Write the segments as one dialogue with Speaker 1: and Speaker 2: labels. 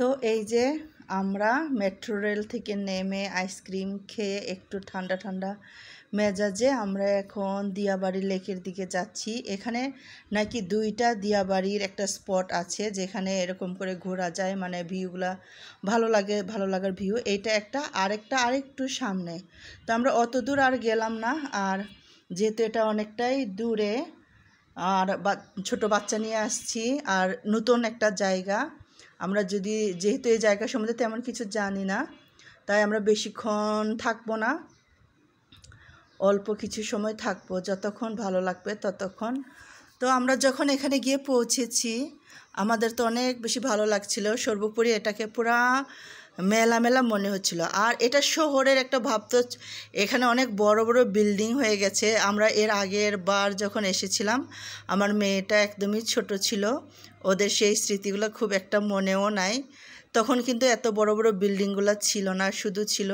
Speaker 1: তো এই যে আমরা মেট্রো রেল থেকে নেমে আইসক্রিম খেয়ে একটু ঠান্ডা ঠান্ডা মেজাজে আমরা এখন দিয়াবাড়ি লেকের দিকে যাচ্ছি এখানে নাকি দুইটা দিয়াবাড়ির একটা স্পট আছে যেখানে এরকম করে ঘোরা যায় মানে ভিউগুলা ভালো লাগে ভালো লাগার ভিউ এইটা একটা আরেকটা আরেকটু সামনে তো আমরা অত দূর আর গেলাম না আর যেহেতু এটা অনেকটাই দূরে আর ছোট বাচ্চা নিয়ে আসছি আর নতুন একটা জায়গা আমরা যদি যেহেতু এই জায়গা সম্বন্ধে তেমন কিছু জানি না তাই আমরা বেশিক্ষণ থাকবো না অল্প কিছু সময় থাকবো যতক্ষণ ভালো লাগবে ততক্ষণ তো আমরা যখন এখানে গিয়ে পৌঁছেছি আমাদের তো অনেক বেশি ভালো লাগছিল সর্বোপরি এটাকে পুরা মেলা মেলা মনে হচ্ছিল আর এটা শহরের একটা ভাব তো এখানে অনেক বড় বড় বিল্ডিং হয়ে গেছে আমরা এর আগের বার যখন এসেছিলাম আমার মেয়েটা একদমই ছোট ছিল ওদের সেই স্মৃতিগুলো খুব একটা মনেও নাই তখন কিন্তু এত বড় বড় বিল্ডিংগুলো ছিল না শুধু ছিল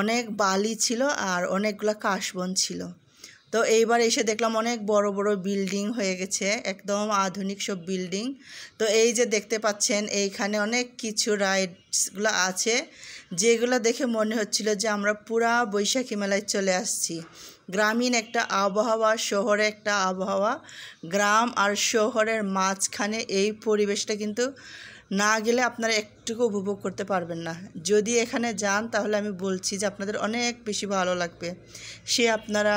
Speaker 1: অনেক বালি ছিল আর অনেকগুলো কাশবন ছিল তো এইবার এসে দেখলাম অনেক বড় বড় বিল্ডিং হয়ে গেছে একদম আধুনিক সব বিল্ডিং তো এই যে দেখতে পাচ্ছেন এইখানে অনেক কিছু রাইডসগুলো আছে যেগুলো দেখে মনে হচ্ছিল যে আমরা পুরা বৈশাখী মেলায় চলে আসছি গ্রামীণ একটা আবহাওয়া শহরে একটা আবহাওয়া গ্রাম আর শহরের মাঝখানে এই পরিবেশটা কিন্তু না গেলে আপনারা একটুকু উপভোগ করতে পারবেন না যদি এখানে যান তাহলে আমি বলছি যে আপনাদের অনেক বেশি ভালো লাগবে সে আপনারা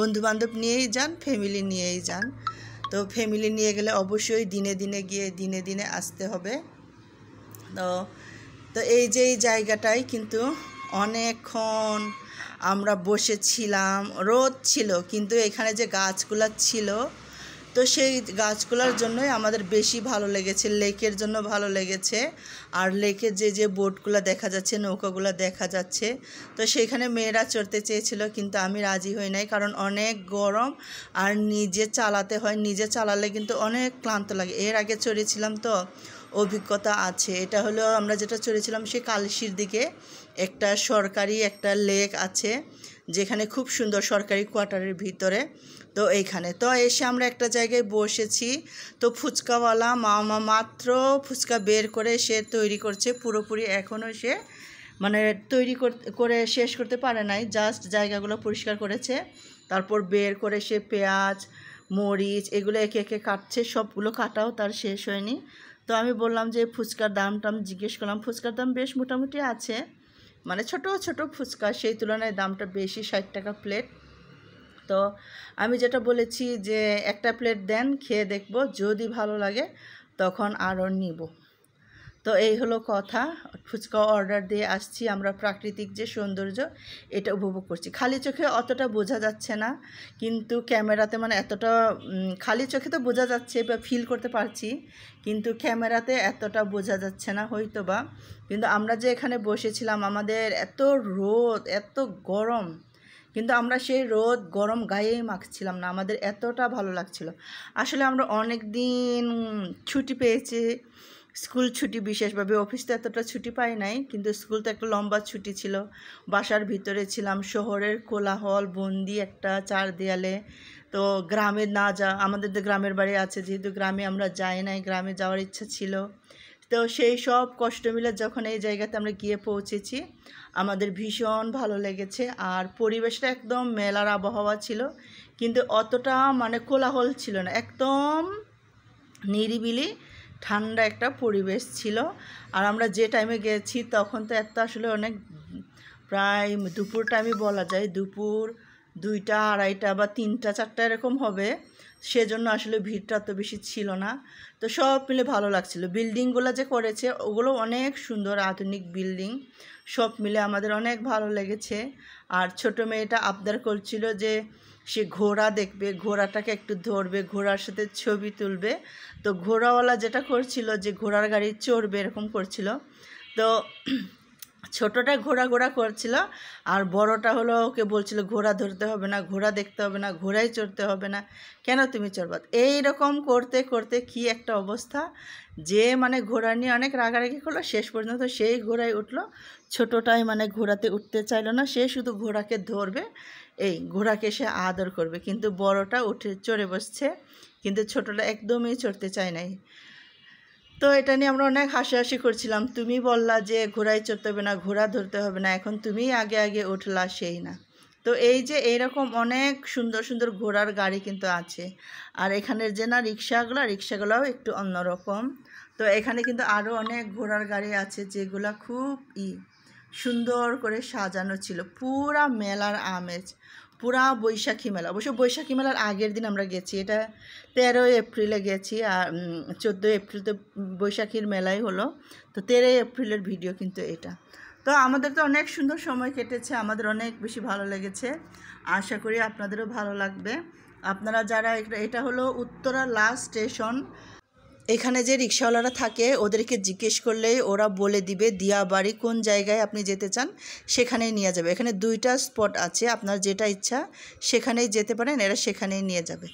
Speaker 1: বন্ধুবান্ধব নিয়েই যান ফ্যামিলি নিয়েই যান তো ফ্যামিলি নিয়ে গেলে অবশ্যই দিনে দিনে গিয়ে দিনে দিনে আসতে হবে তো তো এই যে এই জায়গাটাই কিন্তু অনেকক্ষণ আমরা বসেছিলাম রোদ ছিল কিন্তু এখানে যে গাছগুলো ছিল তো সেই গাছগুলোর জন্যই আমাদের বেশি ভালো লেগেছে লেকের জন্য ভালো লেগেছে আর লেকে যে যে বোটগুলো দেখা যাচ্ছে নৌকাগুলো দেখা যাচ্ছে তো সেইখানে মেয়েরা চড়তে চেয়েছিল কিন্তু আমি রাজি হই নাই কারণ অনেক গরম আর নিজে চালাতে হয় নিজে চালালে কিন্তু অনেক ক্লান্ত লাগে এর আগে চড়েছিলাম তো অভিজ্ঞতা আছে এটা হলো আমরা যেটা চড়েছিলাম সে কালশির দিকে একটা সরকারি একটা লেক আছে যেখানে খুব সুন্দর সরকারি কোয়ার্টারের ভিতরে তো এইখানে তো এসে আমরা একটা জায়গায় বসেছি তো ফুচকাওয়ালা মামা মাত্র ফুচকা বের করে সে তৈরি করছে পুরোপুরি এখনও সে মানে তৈরি করে শেষ করতে পারে নাই জাস্ট জায়গাগুলো পরিষ্কার করেছে তারপর বের করে সে পেঁয়াজ মরিচ এগুলো একে একে কাটছে সবগুলো কাটাও তার শেষ হয়নি তো আমি বললাম যে ফুচকার দাম টাম জিজ্ঞেস করলাম ফুচকার দাম বেশ মোটামুটি আছে মানে ছোট ছোট ফুচকা সেই তুলনায় দামটা বেশি ষাট টাকা প্লেট তো আমি যেটা বলেছি যে একটা প্লেট দেন খেয়ে দেখব যদি ভালো লাগে তখন আরও নিব তো এই হলো কথা ফুচকা অর্ডার দিয়ে আসছি আমরা প্রাকৃতিক যে সৌন্দর্য এটা উপভোগ করছি খালি চোখে অতটা বোঝা যাচ্ছে না কিন্তু ক্যামেরাতে মানে এতটা খালি চোখে তো বোঝা যাচ্ছে বা ফিল করতে পারছি কিন্তু ক্যামেরাতে এতটা বোঝা যাচ্ছে না হয়তো বা কিন্তু আমরা যে এখানে বসেছিলাম আমাদের এত রোদ এত গরম কিন্তু আমরা সেই রোদ গরম গায়েই মাখছিলাম না আমাদের এতটা ভালো লাগছিল আসলে আমরা অনেক দিন ছুটি পেয়েছি স্কুল ছুটি বিশেষভাবে অফিস তো এতটা ছুটি পাই নাই কিন্তু স্কুল তো একটা লম্বা ছুটি ছিল বাসার ভিতরে ছিলাম শহরের কোলাহল বন্দি একটা চার দেয়ালে তো গ্রামে না যা আমাদের তো গ্রামের বাড়ি আছে যেহেতু গ্রামে আমরা যাই নাই গ্রামে যাওয়ার ইচ্ছা ছিল তো সেই সব কষ্ট মিলে যখন এই জায়গাতে আমরা গিয়ে পৌঁছেছি আমাদের ভীষণ ভালো লেগেছে আর পরিবেশটা একদম মেলার আবহাওয়া ছিল কিন্তু অতটা মানে কোলাহল ছিল না একদম নিরিবিলি ঠান্ডা একটা পরিবেশ ছিল আর আমরা যে টাইমে গেছি তখন তো এত আসলে অনেক প্রায় দুপুর টাইমে বলা যায় দুপুর দুইটা আড়াইটা বা তিনটা চারটা এরকম হবে সেজন্য আসলে ভিড়টা তো বেশি ছিল না তো সব মিলে ভালো লাগছিল বিল্ডিংগুলো যে করেছে ওগুলো অনেক সুন্দর আধুনিক বিল্ডিং সব মিলে আমাদের অনেক ভালো লেগেছে আর ছোট মেয়েটা আবদার করছিল যে সে ঘোড়া দেখবে ঘোড়াটাকে একটু ধরবে ঘোড়ার সাথে ছবি তুলবে তো ঘোড়াওয়ালা যেটা করছিল যে ঘোড়ার গাড়ি চড়বে এরকম করছিল তো ছোটোটা ঘোরা ঘোরা করছিল আর বড়টা হলো ওকে বলছিল ঘোড়া ধরতে হবে না ঘোড়া দেখতে হবে না ঘোড়ায় চড়তে হবে না কেন তুমি চড়বা এই রকম করতে করতে কি একটা অবস্থা যে মানে ঘোড়া নিয়ে অনেক রাগারাগি করলো শেষ পর্যন্ত সেই ঘোড়ায় উঠলো ছোটটাই মানে ঘোড়াতে উঠতে চাইলো না সে শুধু ঘোড়াকে ধরবে এই ঘোড়াকে সে আদর করবে কিন্তু বড়টা উঠে চড়ে বসছে কিন্তু ছোটোটা একদমই চড়তে চায় নাই তো এটা নিয়ে আমরা অনেক হাসাহাসি করছিলাম তুমি বললা যে ঘোড়ায় চড়তে হবে না ঘোড়া ধরতে হবে না এখন তুমি আগে আগে উঠলা সেই না তো এই যে এইরকম অনেক সুন্দর সুন্দর ঘোড়ার গাড়ি কিন্তু আছে আর এখানের যে না রিক্সাগুলো রিক্সাগুলোও একটু অন্যরকম তো এখানে কিন্তু আরও অনেক ঘোড়ার গাড়ি আছে যেগুলো খুব ই সুন্দর করে সাজানো ছিল পুরা মেলার আমেজ পুরা বৈশাখী মেলা অবশ্য বৈশাখী মেলার আগের দিন আমরা গেছি এটা তেরোই এপ্রিলে গেছি আর চোদ্দোই এপ্রিল তো বৈশাখীর মেলাই হলো তো তেরোই এপ্রিলের ভিডিও কিন্তু এটা তো আমাদের তো অনেক সুন্দর সময় কেটেছে আমাদের অনেক বেশি ভালো লেগেছে আশা করি আপনাদেরও ভালো লাগবে আপনারা যারা এটা হলো উত্তরা লাস্ট স্টেশন এখানে যে রিক্সাওয়ালারা থাকে ওদেরকে জিজ্ঞেস করলে ওরা বলে দিবে দিয়া বাড়ি কোন জায়গায় আপনি যেতে চান সেখানেই নিয়ে যাবে এখানে দুইটা স্পট আছে আপনার যেটা ইচ্ছা সেখানেই যেতে পারেন এরা সেখানেই নিয়ে যাবে